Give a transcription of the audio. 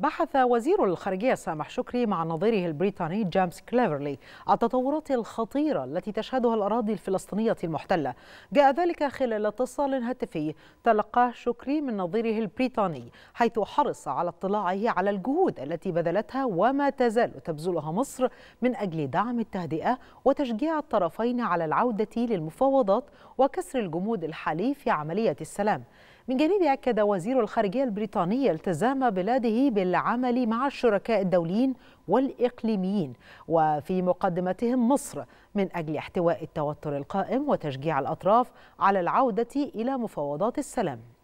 بحث وزير الخارجية سامح شكري مع نظيره البريطاني جيمس كليفرلي التطورات الخطيرة التي تشهدها الأراضي الفلسطينية المحتلة جاء ذلك خلال اتصال هاتفي تلقاه شكري من نظيره البريطاني حيث حرص على اطلاعه على الجهود التي بذلتها وما تزال تبذلها مصر من أجل دعم التهدئة وتشجيع الطرفين على العودة للمفاوضات وكسر الجمود الحالي في عملية السلام من جانبه أكد وزير الخارجية البريطاني التزام بلاده بالعمل مع الشركاء الدوليين والإقليميين وفي مقدمتهم مصر من أجل احتواء التوتر القائم وتشجيع الأطراف على العودة إلى مفاوضات السلام